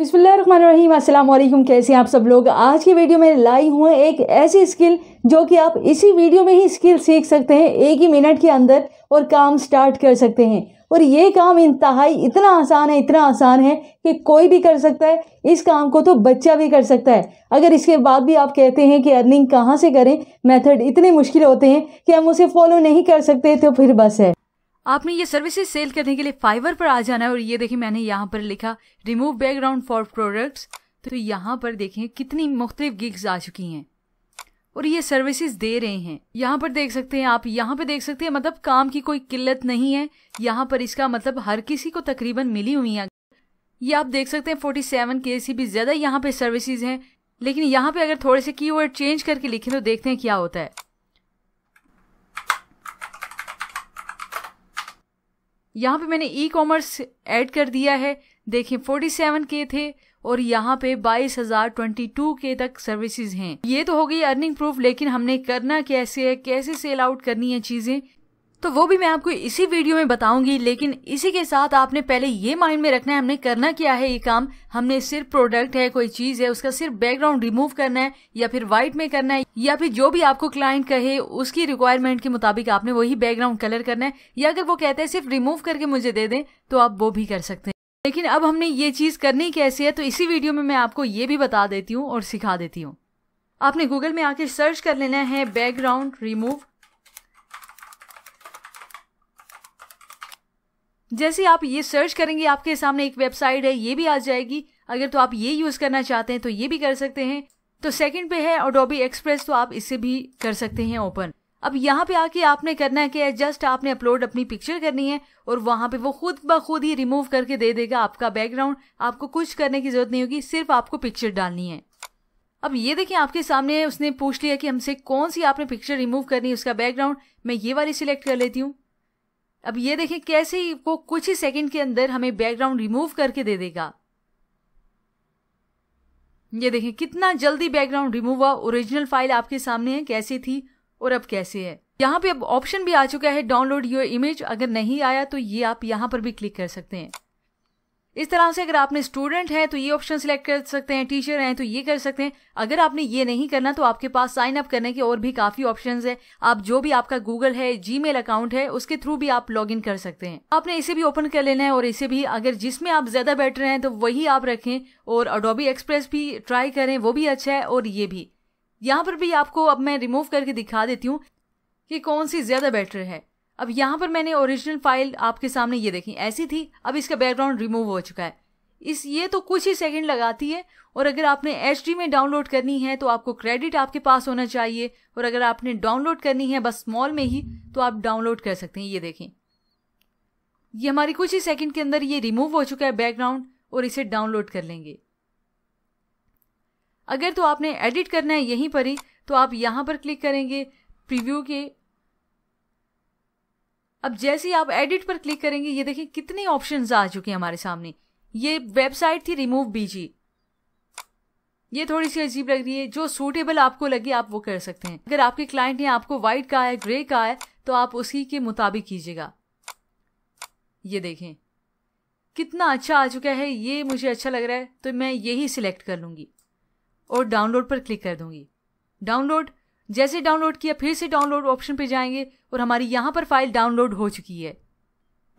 अस्सलाम वालेकुम कैसे हैं आप सब लोग आज की वीडियो में लाई हूँ एक ऐसी स्किल जो कि आप इसी वीडियो में ही स्किल सीख सकते हैं एक ही मिनट के अंदर और काम स्टार्ट कर सकते हैं और ये काम इंतहाई इतना आसान है इतना आसान है कि कोई भी कर सकता है इस काम को तो बच्चा भी कर सकता है अगर इसके बाद भी आप कहते हैं कि अर्निंग कहाँ से करें मेथड इतने मुश्किल होते हैं कि हम उसे फॉलो नहीं कर सकते तो फिर बस है आपने ये सर्विसेज सेल करने के लिए फाइवर पर आ जाना है और ये देखिए मैंने यहाँ पर लिखा रिमूव बैकग्राउंड फॉर प्रोडक्ट्स तो यहाँ पर देखें कितनी मुख्तलिफ गिग्स आ चुकी हैं और ये सर्विसेज दे रहे हैं यहाँ पर देख सकते हैं आप यहाँ पर देख सकते हैं मतलब काम की कोई किल्लत नहीं है यहाँ पर इसका मतलब हर किसी को तकरीबन मिली हुई है ये आप देख सकते हैं फोर्टी सेवन के सी भी ज़्यादा यहाँ पे सर्विसेज हैं लेकिन यहाँ पे अगर थोड़े से की चेंज करके लिखें तो देखते हैं क्या होता है यहाँ पे मैंने ई कॉमर्स ऐड कर दिया है देखें 47 के थे और यहाँ पे बाईस हजार ट्वेंटी टू के तक सर्विसेज हैं ये तो हो गई अर्निंग प्रूफ लेकिन हमने करना कैसे है कैसे सेल आउट करनी है चीजें तो वो भी मैं आपको इसी वीडियो में बताऊंगी लेकिन इसी के साथ आपने पहले ये माइंड में रखना है हमने करना क्या है ये काम हमने सिर्फ प्रोडक्ट है कोई चीज़ है उसका सिर्फ बैकग्राउंड रिमूव करना है या फिर व्हाइट में करना है या फिर जो भी आपको क्लाइंट कहे उसकी रिक्वायरमेंट के मुताबिक आपने वही बैकग्राउंड कलर करना है या अगर वो कहते हैं सिर्फ रिमूव करके मुझे दे दें तो आप वो भी कर सकते हैं लेकिन अब हमने ये चीज़ करनी कैसे है तो इसी वीडियो में मैं आपको ये भी बता देती हूँ और सिखा देती हूँ आपने गूगल में आके सर्च कर लेना है बैकग्राउंड रिमूव जैसे आप ये सर्च करेंगे आपके सामने एक वेबसाइट है ये भी आ जाएगी अगर तो आप ये यूज़ करना चाहते हैं तो ये भी कर सकते हैं तो सेकंड पे है ओडोबी एक्सप्रेस तो आप इसे भी कर सकते हैं ओपन अब यहाँ पे आके आपने करना क्या है जस्ट आपने अपलोड अपनी पिक्चर करनी है और वहां पे वो खुद ब खुद ही रिमूव करके दे देगा आपका बैकग्राउंड आपको कुछ करने की जरूरत नहीं होगी सिर्फ आपको पिक्चर डालनी है अब ये देखिए आपके सामने उसने पूछ लिया कि हमसे कौन सी आपने पिक्चर रिमूव करनी है उसका बैकग्राउंड मैं ये वाली सिलेक्ट कर लेती हूँ अब ये देखें कैसे वो कुछ ही सेकंड के अंदर हमें बैकग्राउंड रिमूव करके दे देगा ये देखें कितना जल्दी बैकग्राउंड रिमूव हुआ ओरिजिनल फाइल आपके सामने है कैसे थी और अब कैसे है यहाँ पे अब ऑप्शन भी आ चुका है डाउनलोड योर इमेज अगर नहीं आया तो ये आप यहाँ पर भी क्लिक कर सकते हैं इस तरह से अगर आपने स्टूडेंट हैं तो ये ऑप्शन सिलेक्ट कर सकते हैं टीचर हैं तो ये कर सकते हैं अगर आपने ये नहीं करना तो आपके पास साइन अप करने के और भी काफी ऑप्शन है आप जो भी आपका गूगल है जी अकाउंट है उसके थ्रू भी आप लॉग कर सकते हैं आपने इसे भी ओपन कर लेना है और इसे भी अगर जिसमें आप ज्यादा बेटर हैं तो वही आप रखें और अडोबी एक्सप्रेस भी ट्राई करें वो भी अच्छा है और ये भी यहाँ पर भी आपको अब मैं रिमूव करके दिखा देती हूँ कि कौन सी ज्यादा बेटर है अब यहाँ पर मैंने ओरिजिनल फाइल आपके सामने ये देखी ऐसी थी अब इसका बैकग्राउंड रिमूव हो चुका है इस ये तो कुछ ही सेकंड लगाती है और अगर आपने एच में डाउनलोड करनी है तो आपको क्रेडिट आपके पास होना चाहिए और अगर आपने डाउनलोड करनी है बस स्मॉल में ही तो आप डाउनलोड कर सकते हैं ये देखें ये हमारी कुछ ही सेकंड के अंदर ये रिमूव हो चुका है बैकग्राउंड और इसे डाउनलोड कर लेंगे अगर तो आपने एडिट करना है यहीं पर ही तो आप यहाँ पर क्लिक करेंगे प्रिव्यू के अब जैसे ही आप एडिट पर क्लिक करेंगे ये देखें कितने ऑप्शंस आ चुके हैं हमारे सामने ये वेबसाइट थी रिमूव बीजी ये थोड़ी सी अजीब लग रही है जो सूटेबल आपको लगे आप वो कर सकते हैं अगर आपके क्लाइंट ने आपको व्हाइट कहा है ग्रे कहा है तो आप उसी के मुताबिक कीजिएगा ये देखें कितना अच्छा आ चुका है ये मुझे अच्छा लग रहा है तो मैं यही सिलेक्ट कर लूंगी और डाउनलोड पर क्लिक कर दूंगी डाउनलोड जैसे डाउनलोड किया फिर से डाउनलोड ऑप्शन पे जाएंगे और हमारी यहाँ पर फाइल डाउनलोड हो चुकी है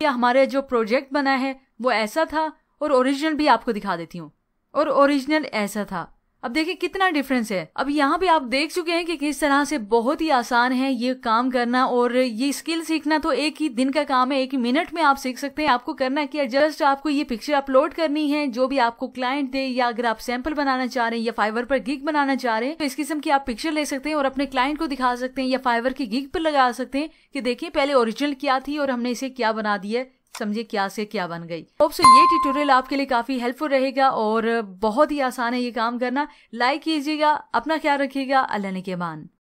या हमारा जो प्रोजेक्ट बना है वो ऐसा था और ओरिजिनल भी आपको दिखा देती हूँ और ओरिजिनल ऐसा था अब देखिए कितना डिफरेंस है अब यहाँ पे आप देख चुके हैं कि किस तरह से बहुत ही आसान है ये काम करना और ये स्किल सीखना तो एक ही दिन का काम है एक ही मिनट में आप सीख सकते हैं आपको करना क्या जस्ट आपको ये पिक्चर अपलोड करनी है जो भी आपको क्लाइंट दे या अगर आप सैंपल बनाना चाह रहे हैं या फाइवर पर गिग बनाना चाह रहे हैं तो इस किस्म की आप पिक्चर ले सकते हैं और अपने क्लाइंट को दिखा सकते हैं या फाइवर की गिग पर लगा सकते हैं कि देखिए पहले ओरिजिनल क्या थी और हमने इसे क्या बना दिया समझिए क्या से क्या बन गई होप सो ये ट्यूटोरियल आपके लिए काफी हेल्पफुल रहेगा और बहुत ही आसान है ये काम करना लाइक कीजिएगा अपना ख्याल रखिएगा अल्लाह ने के मान